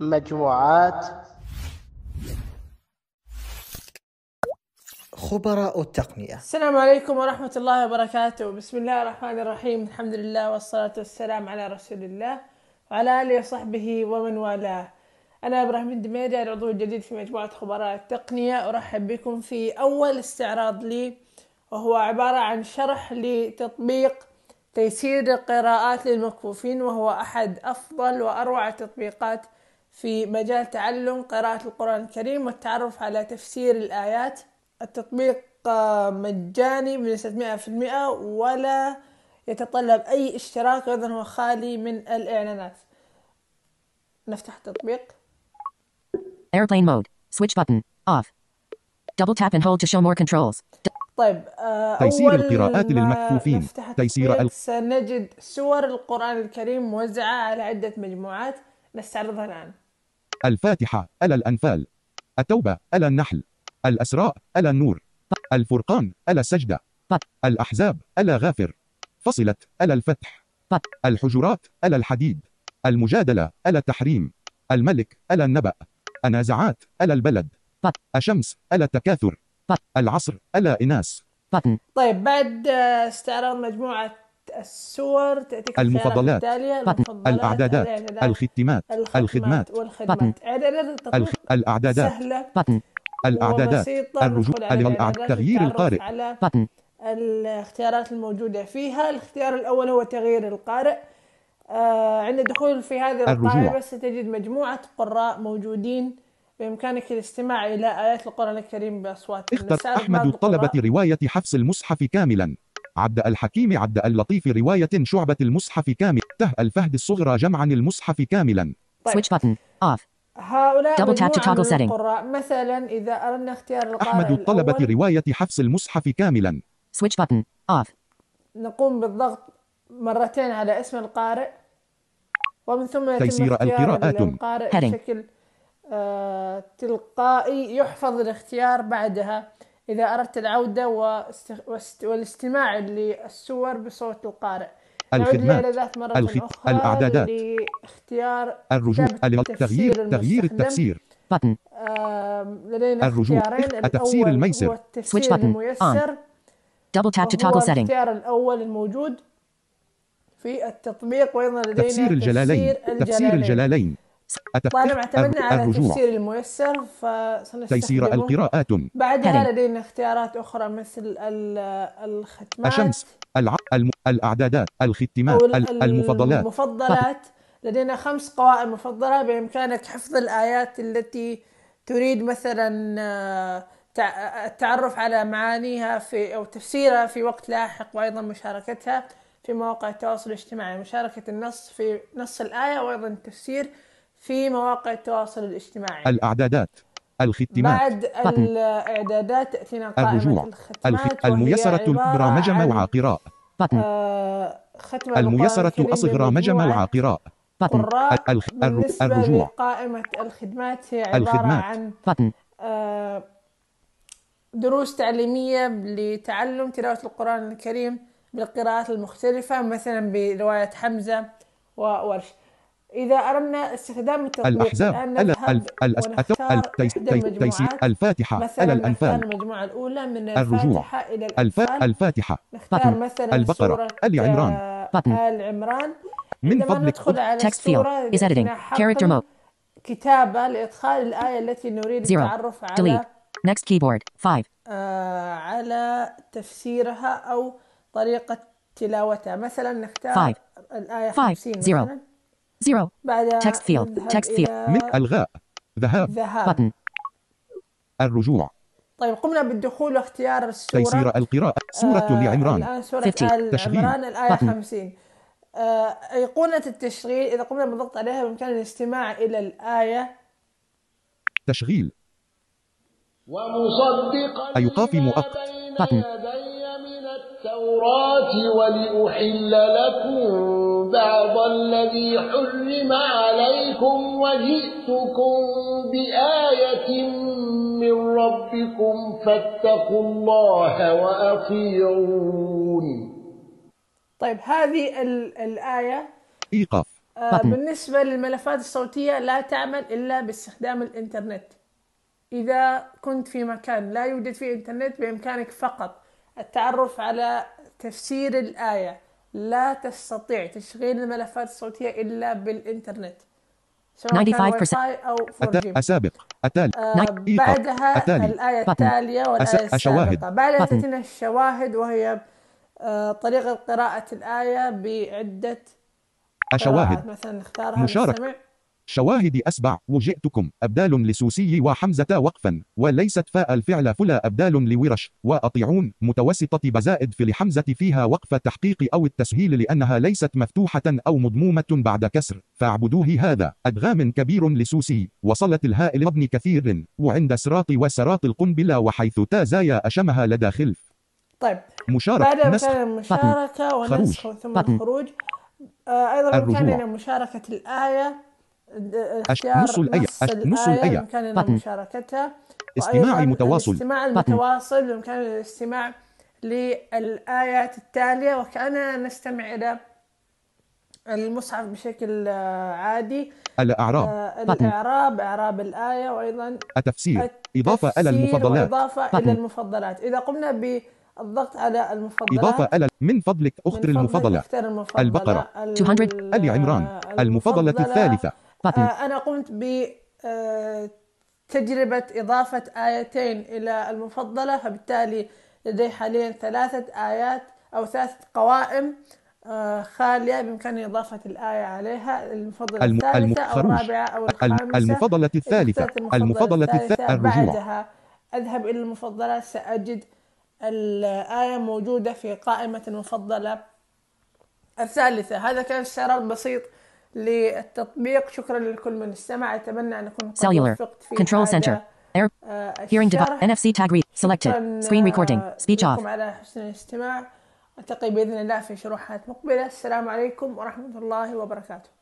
مجموعات خبراء التقنية السلام عليكم ورحمة الله وبركاته بسم الله الرحمن الرحيم الحمد لله والصلاة والسلام على رسول الله وعلى آله وصحبه ومن والاه أنا إبراهيم الدميري العضو الجديد في مجموعة خبراء التقنية أرحب بكم في أول استعراض لي وهو عبارة عن شرح لتطبيق تيسير القراءات للمكفوفين وهو أحد أفضل وأروع التطبيقات في مجال تعلم قراءة القرآن الكريم والتعرف على تفسير الآيات التطبيق آه، مجاني بنسبة 100% ولا يتطلب أي اشتراك أيضا هو خالي من الإعلانات نفتح التطبيق Airplane mode. Switch button. Off. Double tap and hold to show more controls. طيب آه، تيسير القراءات للمكفوفين تيسير سنجد سور القرآن الكريم موزعة على عدة مجموعات نستعرضها الآن الفاتحة ألا الأنفال التوبة ألا النحل الأسراء ألا النور الفرقان ألا السجدة الأحزاب ألا غافر فصلت ألا الفتح الحجرات ألا الحديد المجادلة ألا التحريم الملك ألا النبأ النازعات ألا البلد الشمس ألا التكاثر العصر ألا إناس طيب بعد آه، استعراض مجموعة الصور تأتيك المفضلات الأعدادات الختمات الخدمات الأعدادات الأعدادات الرجوع تغيير القارئ الاختيارات الموجودة فيها الاختيار الأول هو تغيير القارئ آه عند الدخول في هذه القائمة ستجد مجموعة قراء موجودين بإمكانك الاستماع إلى آيات القرآن الكريم بأصوات اختر أحمد الطلبة رواية حفص المصحف كاملا عبد الحكيم عبد اللطيف رواية شعبة المصحف كامل ته الفهد الصغرى جمعا المصحف كاملا سويتش طيب. switch اوف off هؤلاء Double to toggle setting. مثلا إذا أردنا اختيار القارئ أحمد الطلبة الأول. رواية حفص المصحف كاملا switch button off نقوم بالضغط مرتين على اسم القارئ ومن ثم يتم تيسير القراءات القارئ بشكل آه تلقائي يحفظ الاختيار بعدها إذا أردت العودة والاستماع للسور بصوت القارئ الخدمات مرة الخد... أخرى الأعدادات لاختيار الرجوع تغيير تغيير التفسير بطن لدينا الرجوع التفسير الميسر سويتش بطن اون دبل تاب تو تاجل سيتنج الاختيار الأول الموجود في التطبيق وأيضا لدينا تفسير الجلالين تفسير الجلالين طبعا اعتمدنا على التفسير الميسر تيسير القراءات بعدها لدينا اختيارات أخرى مثل الختمات الشمس الع... الم... الأعدادات الختمات ال... المفضلات المفضلات لدينا خمس قوائم مفضلة بإمكانك حفظ الآيات التي تريد مثلا آه، التعرف على معانيها في أو تفسيرها في وقت لاحق وأيضا مشاركتها في مواقع التواصل الاجتماعي مشاركة النص في نص الآية وأيضا التفسير في مواقع التواصل الاجتماعي الأعدادات الختمات بعد الإعدادات تأتينا قائمة الرجوع الختمات الخ... الميسرة آه، برامج موعى قراءة ختمة الميسرة أصغر مجمع موعى قراءة الرجوع قائمة الخدمات هي عبارة الخدمات. عن آه دروس تعليمية لتعلم تلاوة القرآن الكريم بالقراءات المختلفة مثلا برواية حمزة وورش إذا أردنا استخدام التطبيق الأحزاب ال ال تيسير الفاتحة مثلا الأنفال المجموعة الأولى من الرجوع إلى الفاتحة نختار مثلا البقرة آل آه، عمران آل عمران من فضلك تكست فيل از field كاركتر مود كتابة لإدخال الآية التي نريد Zero. التعرف على delete next keyboard 5 آه على تفسيرها أو طريقة تلاوتها مثلا نختار 5 الآية 50 مثلا زيرو تكست فيلد تكست فيلد من الغاء ذهاب بطن الرجوع طيب قمنا بالدخول واختيار السورة تيسير القراءة سورة آه لعمران الآن سورة آل عمران الآية بطن. 50 آه أيقونة التشغيل إذا قمنا بالضغط عليها بإمكان الاستماع إلى الآية تشغيل ومصدقا أيقاف مؤقت بطن. من التوراة ولأحل لكم بعض الذي حرم عليكم وجئتكم بآية من ربكم فاتقوا الله وأطيعون طيب هذه الآية إيقاف آه، نعم. بالنسبة للملفات الصوتية لا تعمل إلا باستخدام الإنترنت إذا كنت في مكان لا يوجد فيه إنترنت بإمكانك فقط التعرف على تفسير الآية لا تستطيع تشغيل الملفات الصوتية إلا بالإنترنت 95% أو 4G. السابق التالي آه بعدها الآية التالية والآية الشواهد بعدها تأتينا الشواهد وهي آه، طريقة قراءة الآية بعدة أشواهد آه، مثلا نختارها مشاركة شواهد أسبع وجئتكم أبدال لسوسي وحمزة وقفا وليست فاء الفعل فلا أبدال لورش وأطيعون متوسطة بزائد في لحمزة فيها وقف تحقيق أو التسهيل لأنها ليست مفتوحة أو مضمومة بعد كسر فاعبدوه هذا أدغام كبير لسوسي وصلت الهاء لابن كثير وعند سراط وسراط القنبلة وحيث تازايا أشمها لدى خلف طيب مشاركة بعد نسخ مشاركة ونسخ ثم الخروج آه أيضا كان مشاركة الآية نص الآية نص الآية بطن مشاركتها استماعي متواصل استماع المتواصل بإمكاننا الاستماع للآيات التالية وكأننا نستمع إلى المصحف بشكل عادي الأعراب آه، الأعراب أعراب الآية وأيضا التفسير, التفسير إضافة إلى المفضلات إضافة إلى المفضلات إذا قمنا بالضغط على المفضلات إضافة إلى من فضلك أختر المفضلة البقرة 200 آل عمران المفضلة الثالثة طيب. آه، أنا قمت ب آه، تجربة إضافة آيتين إلى المفضلة فبالتالي لدي حاليا ثلاثة آيات أو ثلاثة قوائم آه، خالية بإمكاني إضافة الآية عليها المفضلة الم... الثالثة أو الرابعة أو الخامسة المفضلة الثالثة المفضلة الثالثة الرجوع بعدها أذهب إلى المفضلة سأجد الآية موجودة في قائمة المفضلة الثالثة هذا كان الشرار بسيط للتطبيق شكرا لكل من استمع أتمنى أن أكون cellular control center air hearing device NFC tag read selected screen recording آه، speech off على حسن الاستماع ألتقي بإذن الله في شروحات مقبلة السلام عليكم ورحمة الله وبركاته